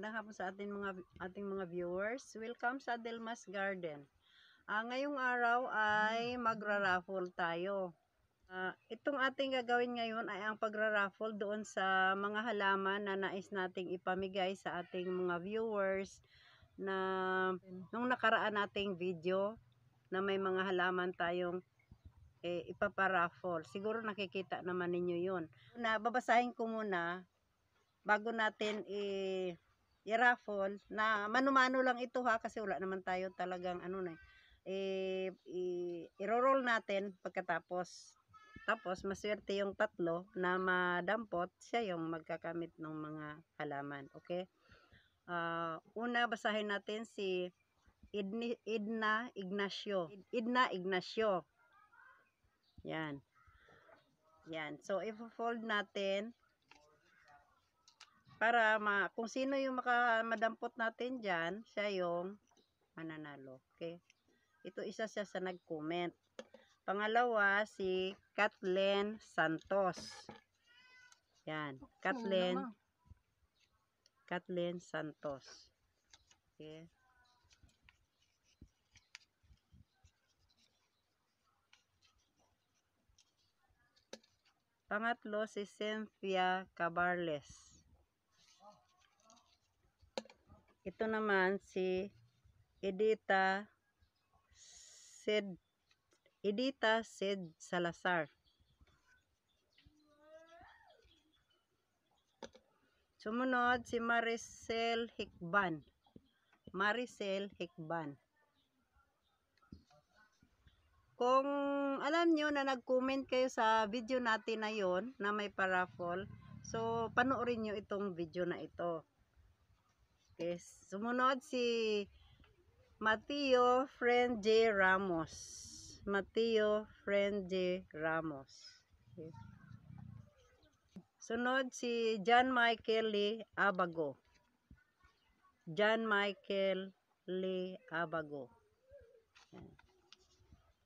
magandang hapon sa ating mga ating mga viewers. Welcome sa Delmas Garden. Uh, ngayong araw ay magraraffle tayo. Uh, itong ating gagawin ngayon ay ang pagraraffle doon sa mga halaman na nais nating ipamigay sa ating mga viewers na nung nakaraan nating video na may mga halaman tayong eh, ipaparaffle. Siguro nakikita naman ninyo yun. Na, babasahin ko muna bago natin i eh, i-raffle na mano-mano lang ito ha kasi wala naman tayo talagang ano na eh, i-roll natin pagkatapos tapos maswerte yung tatlo na madampot siya yung magkakamit ng mga halaman okay uh, una basahin natin si Idni, Idna Ignacio Idna Ignacio yan yan so i-fold natin para ma kung sino yung makamadampot natin diyan, siya yung mananalo. Okay? Ito isa siya sa nag-comment. Pangalawa si Kathleen Santos. Yan, oh, Kathleen ano Kathleen Santos. Okay. Pangatlo si Cynthia Cabarles. Ito naman si Edita Sid Edita Sid Salazar. Sumunod si Maricel Hikban. Maricel Hikban. Kung alam nyo na nag-comment kayo sa video natin na yon na may paraffol, so panoorin nyo itong video na ito. Marquez. Sumunod si Mateo Friend J. Ramos. Mateo Friend J. Ramos. Okay. Sunod si John Michael Lee Abago. John Michael Lee Abago.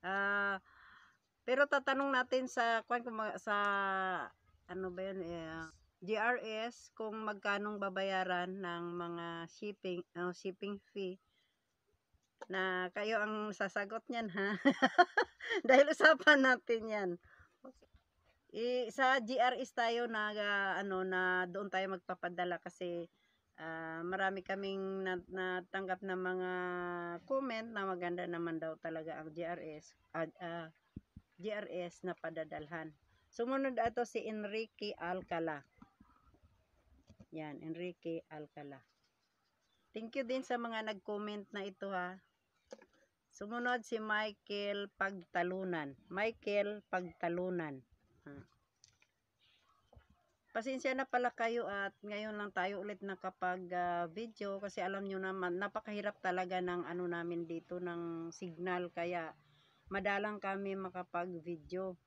Ah, uh, pero tatanong natin sa kung sa ano ba 'yun eh, ah, GRS kung magkanong babayaran ng mga shipping uh, shipping fee na kayo ang sasagot niyan ha dahil usapan natin yan I, sa GRS tayo na uh, ah, ano na doon tayo magpapadala kasi uh, marami kaming nat natanggap na mga comment na maganda naman daw talaga ang GRS uh, ah, uh, GRS na padadalhan sumunod ato si Enrique Alcala yan, Enrique Alcala. Thank you din sa mga nag-comment na ito ha. Sumunod si Michael Pagtalunan. Michael Pagtalunan. Ha. Pasensya na pala kayo at ngayon lang tayo ulit nakapag uh, video kasi alam nyo naman napakahirap talaga ng ano namin dito ng signal kaya madalang kami makapag video.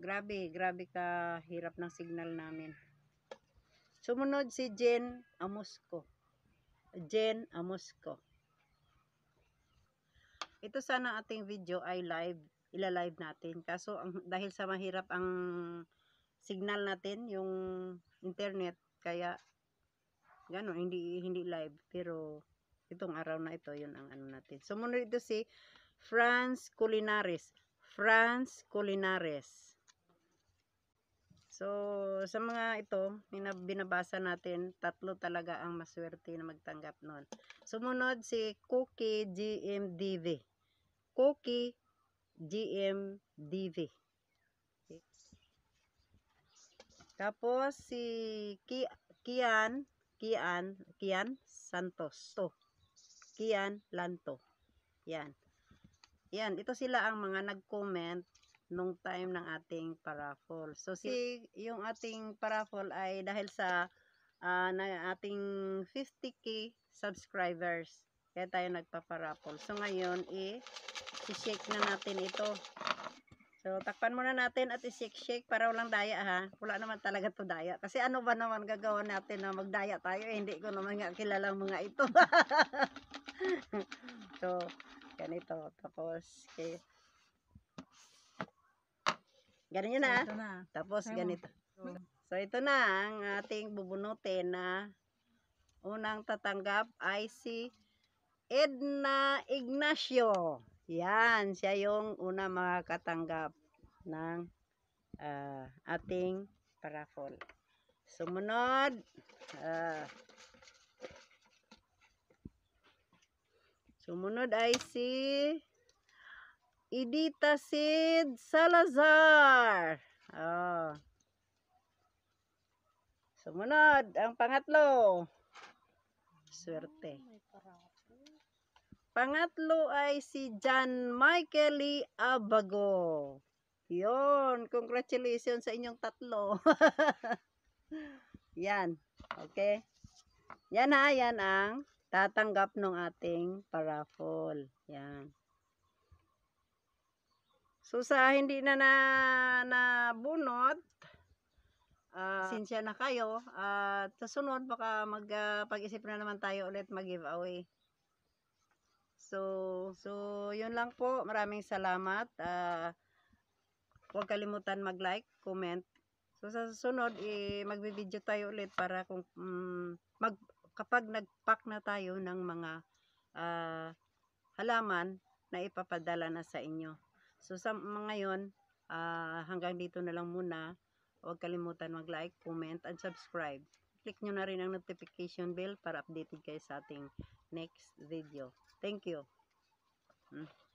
Grabe, grabe ka hirap ng signal namin. Sumunod si Jen Amosco. Jen Amosco. Ito sana ating video ay live, ila-live natin. Kaso ang, dahil sa mahirap ang signal natin, yung internet, kaya gano'n, hindi, hindi live. Pero itong araw na ito, yun ang ano natin. Sumunod ito si Franz Culinaris. Franz Culinaris. So, sa mga ito, binabasa natin, tatlo talaga ang maswerte na magtanggap nun. Sumunod si Cookie GMDV. Cookie GMDV. Tapos si Kian, Kian, Kian Santos. To. Kian Lanto. Yan. Yan, ito sila ang mga nag-comment nung time ng ating paraffol. So, si, yung ating paraffol ay dahil sa uh, na ating 50k subscribers. Kaya tayo nagpaparapol. So, ngayon, i-shake na natin ito. So, takpan muna natin at i-shake-shake para walang daya, ha? Wala naman talaga to daya. Kasi ano ba naman gagawa natin na magdaya tayo? Eh, hindi ko naman nga kilala mga ito. so, ganito. Tapos, okay. Ganyan na. Ah. So, ito na. Tapos Ayun. ganito. Oh. So ito na ang ating bubunutin na unang tatanggap ay si Edna Ignacio. Yan, siya yung una makakatanggap ng uh, ating parafol. Sumunod, uh, sumunod ay si Edita Sid Salazar. Oh. Sumunod, ang pangatlo. Swerte. Pangatlo ay si John Michael Lee Abago. Yun, congratulations sa inyong tatlo. yan, okay. Yan ha, yan ang tatanggap ng ating paraffol. Yan. So sa hindi na na, na bunot, uh, ah, sinsya na kayo, at uh, sa sunod baka magpag-isip ah, uh, na naman tayo ulit mag-giveaway. So, so yun lang po. Maraming salamat. Uh, huwag kalimutan mag-like, comment. So sa susunod, eh, magbe-video tayo ulit para kung um, mag kapag nagpack na tayo ng mga uh, halaman na ipapadala na sa inyo. So sa ngayon, uh, hanggang dito na lang muna. Huwag kalimutan mag-like, comment, and subscribe. Click nyo na rin ang notification bell para updated kayo sa ating next video. Thank you. Mm.